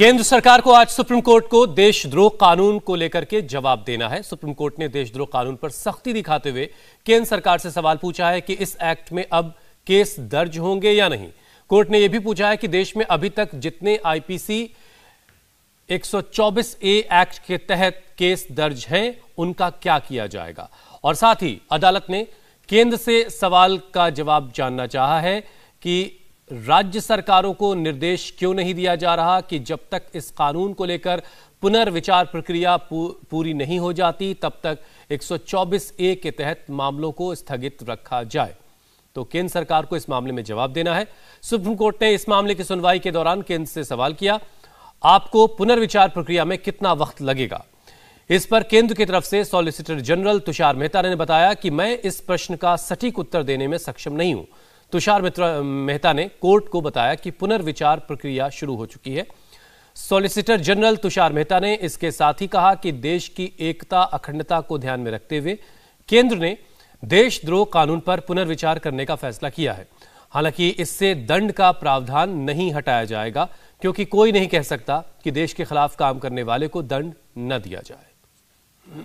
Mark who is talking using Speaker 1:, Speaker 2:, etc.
Speaker 1: केंद्र सरकार को आज सुप्रीम कोर्ट को देशद्रोह कानून को लेकर के जवाब देना है सुप्रीम कोर्ट ने देशद्रोह कानून पर सख्ती दिखाते हुए केंद्र सरकार से सवाल पूछा है कि इस एक्ट में अब केस दर्ज होंगे या नहीं कोर्ट ने यह भी पूछा है कि देश में अभी तक जितने आईपीसी 124 ए एक्ट के तहत केस दर्ज हैं उनका क्या किया जाएगा और साथ ही अदालत ने केंद्र से सवाल का जवाब जानना चाहा है कि राज्य सरकारों को निर्देश क्यों नहीं दिया जा रहा कि जब तक इस कानून को लेकर पुनर्विचार प्रक्रिया पूरी नहीं हो जाती तब तक 124 ए के तहत मामलों को स्थगित रखा जाए तो केंद्र सरकार को इस मामले में जवाब देना है सुप्रीम कोर्ट ने इस मामले की सुनवाई के दौरान केंद्र से सवाल किया आपको पुनर्विचार प्रक्रिया में कितना वक्त लगेगा इस पर केंद्र की तरफ से सॉलिसिटर जनरल तुषार मेहता ने बताया कि मैं इस प्रश्न का सटीक उत्तर देने में सक्षम नहीं हूं तुषार मित्रा मेहता ने कोर्ट को बताया कि पुनर्विचार प्रक्रिया शुरू हो चुकी है सॉलिसिटर जनरल तुषार मेहता ने इसके साथ ही कहा कि देश की एकता अखंडता को ध्यान में रखते हुए केंद्र ने देशद्रोह कानून पर पुनर्विचार करने का फैसला किया है हालांकि इससे दंड का प्रावधान नहीं हटाया जाएगा क्योंकि कोई नहीं कह सकता कि देश के खिलाफ काम करने वाले को दंड न दिया जाए